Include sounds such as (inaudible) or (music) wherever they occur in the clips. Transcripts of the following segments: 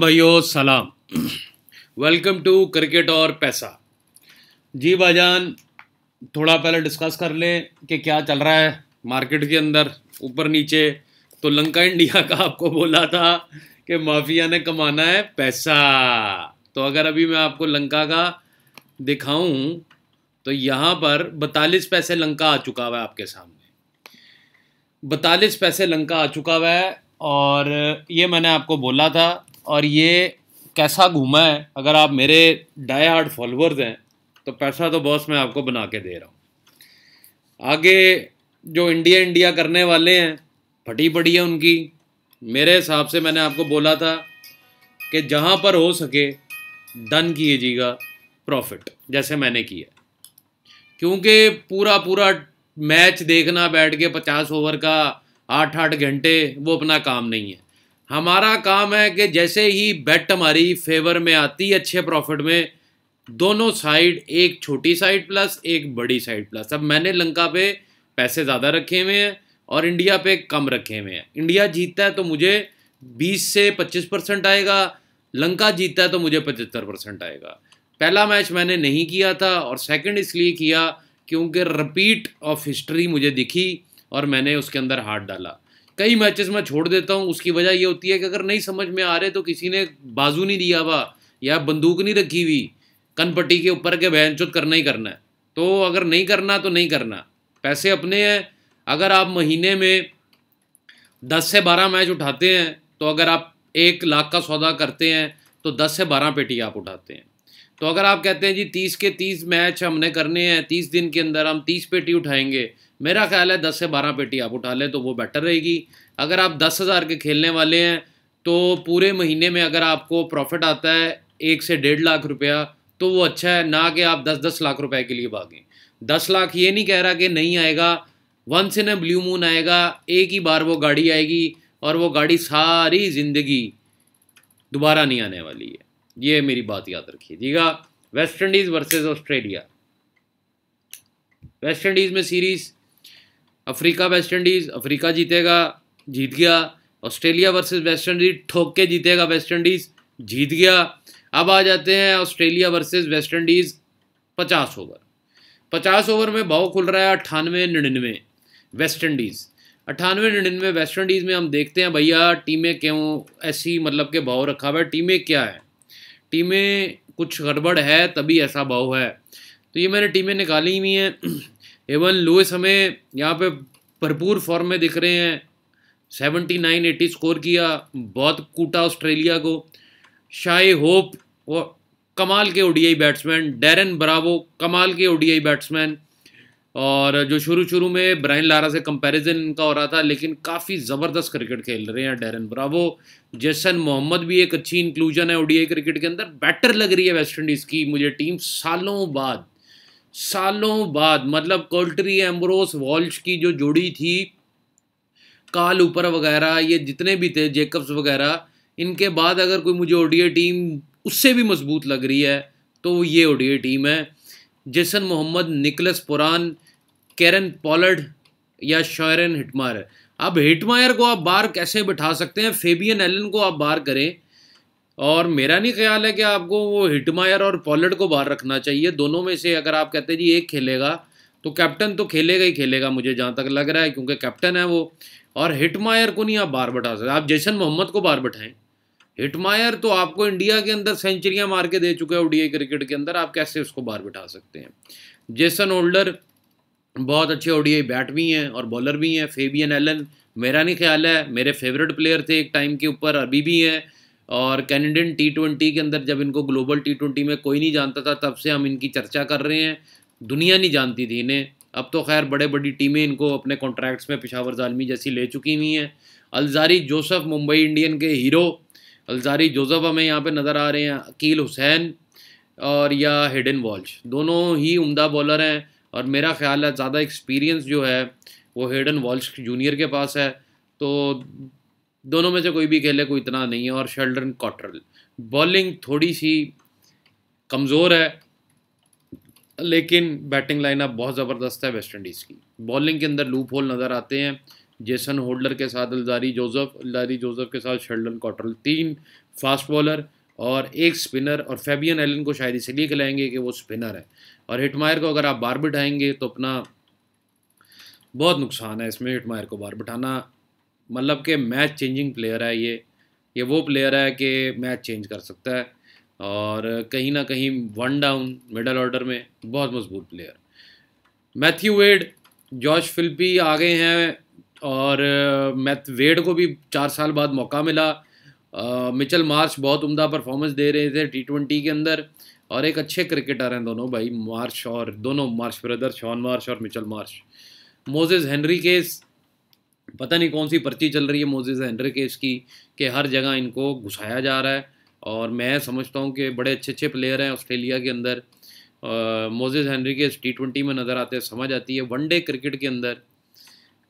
भाइयों सलाम welcome to cricket और पैसा जी भाईजान थोड़ा पहले डिस्कस कर लें कि क्या चल रहा है मार्केट के अंदर ऊपर नीचे तो लंका इंडिया का आपको बोला था कि माफिया ने कमाना है पैसा तो अगर अभी मैं आपको लंका का दिखाऊं तो यहाँ पर बतालीस पैसे लंका आ चुका हुआ है आपके सामने बतालीस पैसे लंका आ चुका हुआ है और ये मैंने आपको बोला था और ये कैसा घूमा है अगर आप मेरे डाई हार्ड फॉलोअर्स हैं तो पैसा तो बॉस मैं आपको बना के दे रहा हूँ आगे जो इंडिया इंडिया करने वाले हैं फटी पड़ी है उनकी मेरे हिसाब से मैंने आपको बोला था कि जहाँ पर हो सके डन कीजिएगा प्रॉफिट जैसे मैंने किया क्योंकि पूरा पूरा मैच देखना बैठ के पचास ओवर का आठ आठ घंटे वो अपना काम नहीं है हमारा काम है कि जैसे ही बेट हमारी फेवर में आती है अच्छे प्रॉफिट में दोनों साइड एक छोटी साइड प्लस एक बड़ी साइड प्लस अब मैंने लंका पे पैसे ज़्यादा रखे हुए हैं और इंडिया पे कम रखे हुए हैं इंडिया जीतता है तो मुझे 20 से 25 परसेंट आएगा लंका जीतता है तो मुझे 75 परसेंट आएगा पहला मैच मैंने नहीं किया था और सेकंड इसलिए किया क्योंकि रिपीट ऑफ हिस्ट्री मुझे दिखी और मैंने उसके अंदर हाथ डाला कई मैचेस मैं छोड़ देता हूँ उसकी वजह ये होती है कि अगर नहीं समझ में आ रहे तो किसी ने बाजू नहीं दिया हुआ या बंदूक नहीं रखी हुई कनपट्टी के ऊपर के बहन करना ही करना है तो अगर नहीं करना तो नहीं करना पैसे अपने हैं अगर आप महीने में दस से बारह मैच उठाते हैं तो अगर आप एक लाख का सौदा करते हैं तो दस से बारह पेटी आप उठाते हैं तो अगर आप कहते हैं जी तीस के तीस मैच हमने करने हैं तीस दिन के अंदर हम तीस पेटी उठाएंगे मेरा ख्याल है दस से बारह पेटी आप उठा लें तो वो बेटर रहेगी अगर आप दस हज़ार के खेलने वाले हैं तो पूरे महीने में अगर आपको प्रॉफिट आता है एक से डेढ़ लाख रुपया तो वो अच्छा है ना कि आप दस दस लाख रुपए के लिए भागें दस लाख ये नहीं कह रहा कि नहीं आएगा once in a blue moon आएगा एक ही बार वो गाड़ी आएगी और वो गाड़ी सारी ज़िंदगी दोबारा नहीं आने वाली है ये मेरी बात याद रखिएगा West Indies versus Australia West Indies में series Africa West Indies Africa जीतेगा जीत गया ऑस्ट्रेलिया वर्सेस वेस्ट इंडीज़ ठोक के जीतेगा वेस्ट इंडीज़ जीत गया अब आ जाते हैं ऑस्ट्रेलिया वर्सेस वेस्ट इंडीज़ पचास ओवर पचास ओवर में भाव खुल रहा है अट्ठानवे निन्यानवे वेस्ट इंडीज़ अट्ठानवे निन्यानवे वेस्ट इंडीज़ में हम देखते हैं भैया टीमें क्यों ऐसी मतलब के भाव रखा हुआ है टीमें क्या है टीमें कुछ गड़बड़ है तभी ऐसा भाव है तो ये मैंने टीमें निकाली हुई हैं एवन लुइस हमें यहाँ पे भरपूर फॉर्म में दिख रहे हैं सेवेंटी नाइन एटी स्कोर किया बहुत कूटा ऑस्ट्रेलिया को शाई होप वो कमाल के ओडीआई बैट्समैन डेरन ब्रावो कमाल के ओडीआई बैट्समैन और जो शुरू शुरू में ब्राइन लारा से कंपैरिजन इनका हो रहा था लेकिन काफ़ी ज़बरदस्त क्रिकेट खेल रहे हैं डेरन ब्रावो जैसन मोहम्मद भी एक अच्छी इंक्लूजन है ओडीआई क्रिकेट के अंदर बैटर लग रही है वेस्ट इंडीज़ की मुझे टीम सालों बाद सालों बाद मतलब कोल्ट्री एम्ब्रोस वॉल्श की जो जोड़ी थी काल ऊपर वगैरह ये जितने भी थे जेकब्स वगैरह इनके बाद अगर कोई मुझे ओडीए टीम उससे भी मजबूत लग रही है तो ये ओडीए टीम है Jason Mohammed Nicholas Pooran Kieron Pollard या शॉयरन हिटमायर अब हिटमायर को आप बाहर कैसे बिठा सकते हैं फेबियन एलन को आप बाहर करें और मेरा नहीं ख्याल है कि आपको वो हिटमायर और पॉलर्ड को बाहर रखना चाहिए दोनों में से अगर आप कहते हैं जी एक खेलेगा तो कैप्टन तो खेलेगा ही खेलेगा मुझे जहाँ तक लग रहा है क्योंकि कैप्टन है वो और हिटमायर को नहीं आप बाहर बैठा सकते आप जैसन मोहम्मद को बाहर बैठाएं हिटमायर तो आपको इंडिया के अंदर सेंचुरियाँ मार के दे चुके हैं ओडीआई क्रिकेट के अंदर आप कैसे उसको बाहर बैठा सकते हैं जैसन ओल्डर बहुत अच्छे ओडीआई बैट भी हैं और बॉलर भी हैं फेबियन एलन मेरा नहीं ख्याल है मेरे फेवरेट प्लेयर थे एक टाइम के ऊपर अभी भी हैं और कैनेडियन टी ट्वेंटी के अंदर जब इनको ग्लोबल टी ट्वेंटी में कोई नहीं जानता था तब से हम इनकी चर्चा कर रहे हैं दुनिया नहीं जानती थी इन्हें अब तो खैर बड़े बड़ी टीमें इनको अपने कॉन्ट्रैक्ट्स में पिशावर जालमी जैसी ले चुकी हुई हैं अलजारी जोसफ़ मुंबई इंडियन के हीरो अलजारी जोसफ़ हमें यहाँ पे नज़र आ रहे हैं अकील हुसैन और या हिडन वॉल्च दोनों ही उमदा बॉलर हैं और मेरा ख्याल है ज़्यादा एक्सपीरियंस जो है वो हेडन वॉल्स जूनियर के पास है तो दोनों में से कोई भी खेले कोई इतना नहीं है और शेल्डन कॉटरल बॉलिंग थोड़ी सी कमज़ोर है लेकिन बैटिंग लाइनअप बहुत ज़बरदस्त है वेस्ट इंडीज़ की बॉलिंग के अंदर लूप होल नज़र आते हैं जेसन होल्डर के साथ अलजारी जोसफ अलजारी जोसफ के साथ शेल्डन कॉटरल तीन फास्ट बॉलर और एक स्पिनर और फेबियन एलन को शायद इसलिए खिलाएंगे कि वो स्पिनर है और हिटमायर को अगर आप बार बिठाएंगे तो अपना बहुत नुकसान है इसमें हिटमायर को बार बिठाना मतलब कि मैच चेंजिंग प्लेयर है ये ये वो प्लेयर है कि मैच चेंज कर सकता है और कहीं ना कहीं वन डाउन मिडल ऑर्डर में बहुत मजबूत player Matthew Wade George Philippe आ गए हैं और मैथ वेड को भी चार साल बाद मौका मिला मिचल मार्च बहुत उम्दा परफॉर्मेंस दे रहे थे टी ट्वेंटी के अंदर और एक अच्छे क्रिकेटर हैं दोनों भाई मार्श और दोनों मार्श ब्रदर शॉन मार्श और Mitchell Marsh Moises Henriques पता नहीं कौन सी पर्ची चल रही है मोजेज हैंडर केस की कि हर जगह इनको घुसाया जा रहा है और मैं समझता हूँ कि बड़े अच्छे अच्छे प्लेयर हैं ऑस्ट्रेलिया के अंदर मोजेज हैंनरी के टी ट्वेंटी में नज़र आते हैं समझ आती है वनडे क्रिकेट के अंदर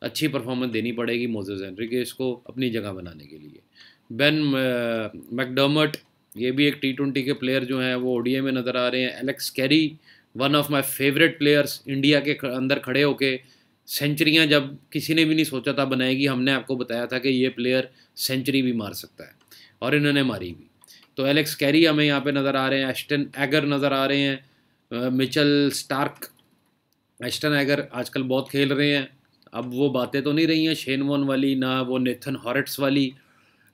अच्छी परफॉर्मेंस देनी पड़ेगी मोजेज हैंनरी के इसको अपनी जगह बनाने के लिए बेन मैकडर्मट ये भी एक टी ट्वेंटी के प्लेयर जो हैं वो ओडीए में नज़र आ रहे हैं Alex Carey one of my favourite players India के अंदर खड़े होके सेंचुरियाँ जब किसी ने भी नहीं सोचा था बनाएगी हमने आपको बताया था कि ये प्लेयर सेंचुरी भी मार सकता है और इन्होंने मारी भी तो एलेक्स कैरी हमें यहाँ पे नज़र आ रहे हैं एस्टन एगर नज़र आ रहे हैं मिचल स्टार्क एस्टन एगर आजकल बहुत खेल रहे हैं अब वो बातें तो नहीं रही हैं शेनवन वाली ना वो नेथन हॉरेट्स वाली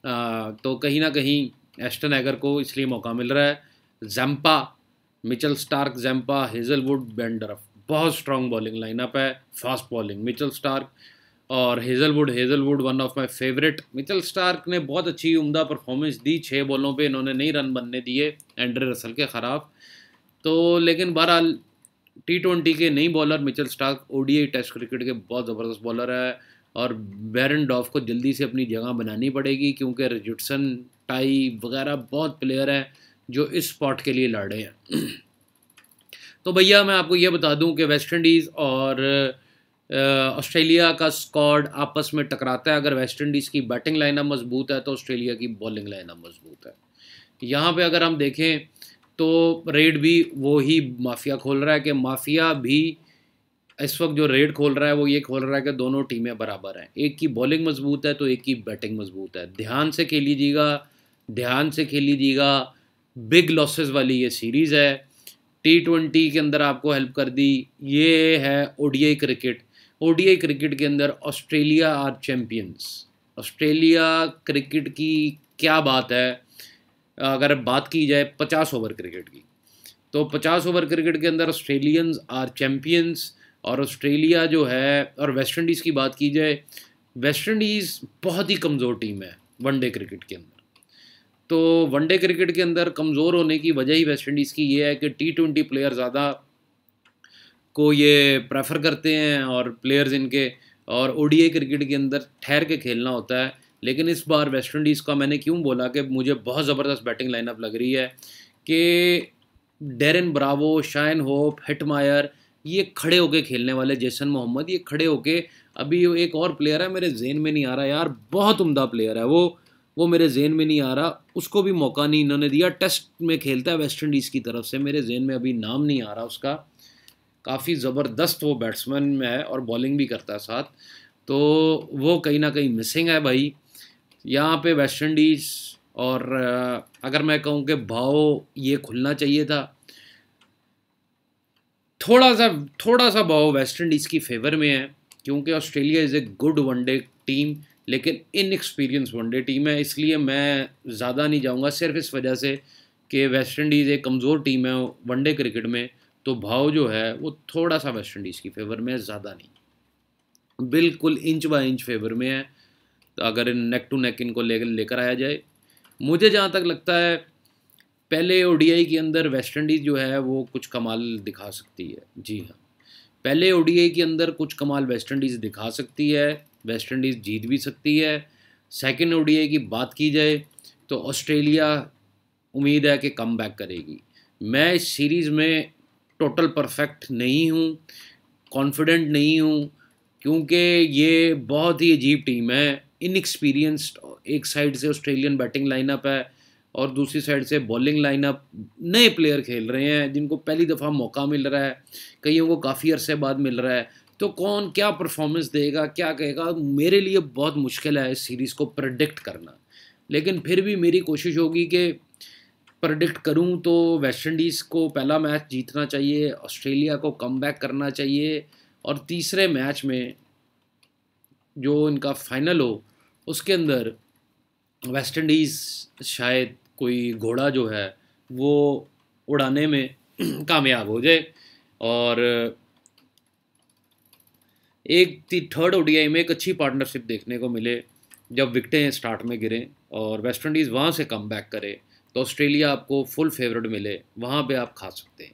आ, तो कहीं ना कहीं एस्टन एगर को इसलिए मौका मिल रहा है Zampa Mitchell Starc Zampa Hazlewood Behrendorff बहुत स्ट्रांग बॉलिंग लाइनअप है फास्ट बॉलिंग मिचल स्टार्क और Hazlewood Hazlewood one of my favourite Mitchell Starc ने बहुत अच्छी उमदा परफॉर्मेंस दी छः बॉलों पे इन्होंने नहीं रन बनने दिए एंड्रे रसल के खराब तो लेकिन बहरहाल टी ट्वेंटी के नई बॉलर मिचल स्टार्क ओ टेस्ट क्रिकेट के बहुत ज़बरदस्त बॉलर है और बैरन डॉफ को जल्दी से अपनी जगह बनानी पड़ेगी क्योंकि रिजुटसन टाई वगैरह बहुत प्लेयर हैं जो इस स्पॉट के लिए लड़ रहे हैं तो भैया मैं आपको ये बता दूं कि वेस्ट इंडीज़ और ऑस्ट्रेलिया का स्कॉड आपस में टकराता है अगर वेस्ट इंडीज़ की बैटिंग लाइनअप मजबूत है तो ऑस्ट्रेलिया की बॉलिंग लाइनअप मजबूत है यहाँ पे अगर हम देखें तो रेड भी वो ही माफिया खोल रहा है कि माफिया भी इस वक्त जो रेड खोल रहा है वो ये खोल रहा है कि दोनों टीमें बराबर हैं एक की बॉलिंग मजबूत है तो एक की बैटिंग मजबूत है ध्यान से खेल लीजिएगा ध्यान से खेल लीजिएगा बिग लॉसेस वाली ये सीरीज़ है टी ट्वेंटी के अंदर आपको हेल्प कर दी ये है ओडीआई क्रिकेट ओडीआई क्रिकेट के अंदर Australia are champions Australia cricket की क्या बात है अगर बात की जाए पचास ओवर क्रिकेट की तो पचास ओवर क्रिकेट के अंदर ऑस्ट्रेलियंस आर चैम्पियंस और ऑस्ट्रेलिया जो है और वेस्ट इंडीज़ की बात की जाए वेस्ट इंडीज़ बहुत ही कमज़ोर टीम है वनडे क्रिकेट के अंदर तो वनडे क्रिकेट के अंदर कमज़ोर होने की वजह ही वेस्ट इंडीज़ की ये है कि टी ट्वेंटी प्लेयर ज़्यादा को ये प्रेफर करते हैं और प्लेयर्स इनके और ए क्रिकेट के अंदर ठहर के खेलना होता है लेकिन इस बार वेस्ट इंडीज़ का मैंने क्यों बोला कि मुझे बहुत ज़बरदस्त बैटिंग लाइनअप लग रही है कि Darren Bravo Shai Hope Hetmyer ये खड़े होके खेलने वाले जैसन मोहम्मद ये खड़े होके अभी एक और प्लेयर है मेरे जेन में नहीं आ रहा यार बहुत उम्दा प्लेयर है वो वो मेरे जहन में नहीं आ रहा उसको भी मौका नहीं इन्होंने दिया टेस्ट में खेलता है वेस्ट इंडीज़ की तरफ से मेरे जहन में अभी नाम नहीं आ रहा उसका काफ़ी ज़बरदस्त वो बैट्समैन में है और बॉलिंग भी करता है साथ तो वो कहीं ना कहीं मिसिंग है भाई यहाँ पे वेस्ट इंडीज़ और अगर मैं कहूँ कि भाव ये खुलना चाहिए था थोड़ा सा थोड़ा सा भाव वेस्ट इंडीज़ की फेवर में है क्योंकि Australia is a good one day team लेकिन इनएक्सपीरियंस वनडे टीम है इसलिए मैं ज़्यादा नहीं जाऊँगा सिर्फ इस वजह से कि वेस्ट इंडीज़ एक कमज़ोर टीम है वनडे क्रिकेट में तो भाव जो है वो थोड़ा सा वेस्ट इंडीज़ की फेवर में है ज़्यादा नहीं बिल्कुल इंच बाय इंच फेवर में है तो अगर नेक टू नेक इनको ले लेकर आया जाए मुझे जहाँ तक लगता है पहले ओ के अंदर वेस्ट इंडीज़ जो है वो कुछ कमाल दिखा सकती है जी हाँ पहले ओ के अंदर कुछ कमाल वेस्ट इंडीज़ दिखा सकती है वेस्ट इंडीज़ जीत भी सकती है सेकेंड ओडीआई की बात की जाए तो ऑस्ट्रेलिया उम्मीद है कि कम बैक करेगी मैं इस सीरीज़ में टोटल परफेक्ट नहीं हूँ कॉन्फिडेंट नहीं हूँ क्योंकि ये बहुत ही अजीब टीम है इनएक्सपीरियंस्ड एक साइड से ऑस्ट्रेलियन बैटिंग लाइनअप है और दूसरी साइड से बॉलिंग लाइनअप नए प्लेयर खेल रहे हैं जिनको पहली दफ़ा मौका मिल रहा है कईयों को काफ़ी अरसे बाद मिल रहा है तो कौन क्या परफॉर्मेंस देगा क्या कहेगा मेरे लिए बहुत मुश्किल है इस सीरीज़ को प्रडिक्ट करना लेकिन फिर भी मेरी कोशिश होगी कि प्रडिक्ट करूं तो वेस्ट इंडीज़ को पहला मैच जीतना चाहिए ऑस्ट्रेलिया को कम बैक करना चाहिए और तीसरे मैच में जो इनका फाइनल हो उसके अंदर वेस्ट इंडीज़ शायद कोई घोड़ा जो है वो उड़ाने में (clears throat) कामयाब हो जाए और एक थर्ड ओडीआई में एक अच्छी पार्टनरशिप देखने को मिले जब विकटें स्टार्ट में गिरें और वेस्ट इंडीज़ वहाँ से कम बैक करे तो ऑस्ट्रेलिया आपको फुल फेवरेट मिले वहाँ पे आप खा सकते हैं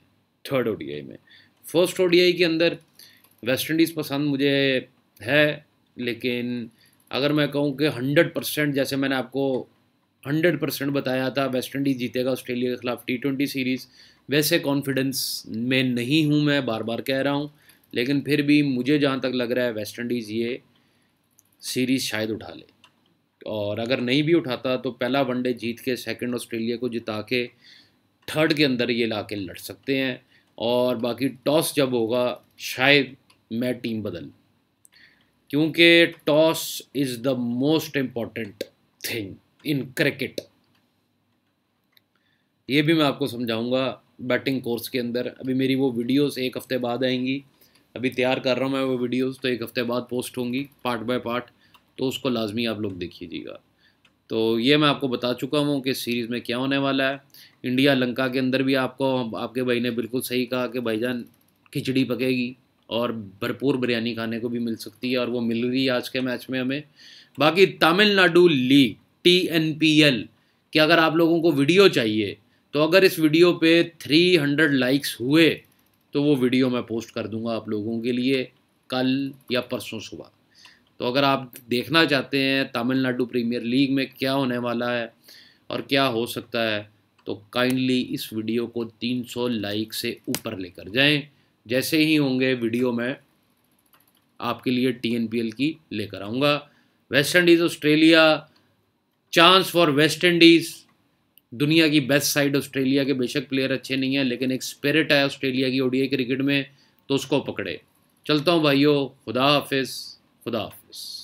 थर्ड ओडीआई में फर्स्ट ओडीआई के अंदर वेस्ट इंडीज़ पसंद मुझे है लेकिन अगर मैं कहूँ कि हंड्रेड परसेंट जैसे मैंने आपको हंड्रेड परसेंट बताया था वेस्ट इंडीज़ जीतेगा ऑस्ट्रेलिया के खिलाफ टी ट्वेंटी सीरीज़ वैसे कॉन्फिडेंस में नहीं हूँ मैं बार बार कह रहा हूँ लेकिन फिर भी मुझे जहाँ तक लग रहा है वेस्ट इंडीज़ ये सीरीज़ शायद उठा ले और अगर नहीं भी उठाता तो पहला वनडे जीत के सेकंड ऑस्ट्रेलिया को जिता के थर्ड के अंदर ये ला के लड़ सकते हैं और बाकी टॉस जब होगा शायद मैं टीम बदल क्योंकि toss is the most important thing in cricket ये भी मैं आपको समझाऊंगा बैटिंग कोर्स के अंदर अभी मेरी वो वीडियोस एक हफ्ते बाद आएंगी अभी तैयार कर रहा हूँ मैं वो वीडियोस तो एक हफ्ते बाद पोस्ट होंगी पार्ट बाय पार्ट तो उसको लाजमी आप लोग देखिएगा तो ये मैं आपको बता चुका हूँ कि सीरीज़ में क्या होने वाला है इंडिया लंका के अंदर भी आपको आपके भाई ने बिल्कुल सही कहा कि भाईजान खिचड़ी पकेगी और भरपूर बिरयानी खाने को भी मिल सकती है और वो मिल रही है आज के मैच में हमें बाकी Tamil Nadu league T N P L कि अगर आप लोगों को वीडियो चाहिए तो अगर इस वीडियो पे 300 लाइक्स हुए तो वो वीडियो मैं पोस्ट कर दूंगा आप लोगों के लिए कल या परसों सुबह तो अगर आप देखना चाहते हैं तमिलनाडु प्रीमियर लीग में क्या होने वाला है और क्या हो सकता है तो काइंडली इस वीडियो को 300 लाइक से ऊपर लेकर जाएं जैसे ही होंगे वीडियो मैं आपके लिए टी की लेकर आऊँगा West Indies Australia chance for West Indies दुनिया की बेस्ट साइड ऑस्ट्रेलिया के बेशक प्लेयर अच्छे नहीं हैं लेकिन एक स्पिरिट है ऑस्ट्रेलिया की ओडीआई क्रिकेट में तो उसको पकड़े चलता हूँ भाइयों खुदा हाफिज़ खुदा हाफिज़